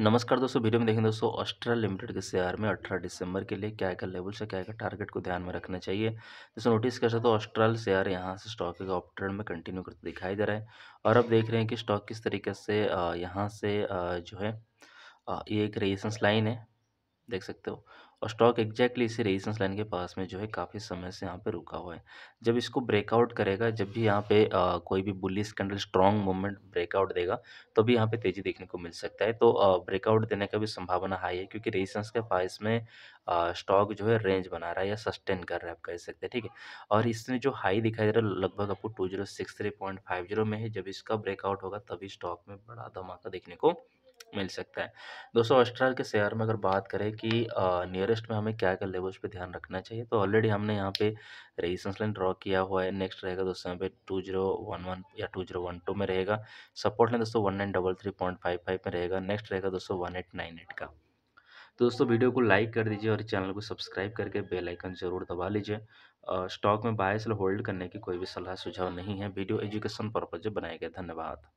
नमस्कार दोस्तों वीडियो में देखें दोस्तों ऑस्ट्रा लिमिटेड के शेयर में 18 दिसंबर के लिए क्या क्या लेवल से क्या क्या टारगेट को ध्यान में रखना चाहिए दोस्तों नोटिस कर सकते हो ऑस्ट्रल शेयर यहाँ से स्टॉक के ऑप में कंटिन्यू करते दिखाई दे रहा है और अब देख रहे हैं कि स्टॉक किस तरीके से यहाँ से जो है ये एक रेजिस्टेंस लाइन है देख सकते हो और स्टॉक एग्जैक्टली इसी रेजिस्टेंस लाइन के पास में जो है काफ़ी समय से यहाँ पे रुका हुआ है जब इसको ब्रेकआउट करेगा जब भी यहाँ पे आ, कोई भी bullish candle strong movement breakout देगा तो भी यहाँ पे तेज़ी देखने को मिल सकता है तो ब्रेकआउट देने का भी संभावना हाई है क्योंकि रेजिस्टेंस के पास में स्टॉक जो है रेंज बना रहा है या सस्टेन कर रहा है आप कह सकते हैं ठीक है और इसने जो हाई दिखाई दे रहा है लगभग आपको two zero six three point five zero में है जब इसका ब्रेकआउट होगा तभी स्टॉक में बड़ा धमाका देखने को मिल सकता है दोस्तों अस्ट्राल के शेयर में अगर बात करें कि नियरेस्ट में हमें क्या क्या लेवल्स पे ध्यान रखना चाहिए तो ऑलरेडी हमने यहाँ पे रेजिस्टेंस लाइन ड्रॉ किया हुआ है नेक्स्ट रहेगा दोस्तों यहाँ पे टू जीरो वन वन या टू जीरो वन टू में रहेगा सपोर्ट लाइन दोस्तों one nine double three point five five में रहेगा नेक्स्ट रहेगा दोस्तों वन एट नाइन एट का तो दोस्तों वीडियो को लाइक कर दीजिए और चैनल को सब्सक्राइब करके बेल आइकन ज़रूर दबा लीजिए स्टॉक में बाय सेल होल्ड करने की कोई भी सलाह सुझाव नहीं है वीडियो एजुकेशन पर्पज से बनाए धन्यवाद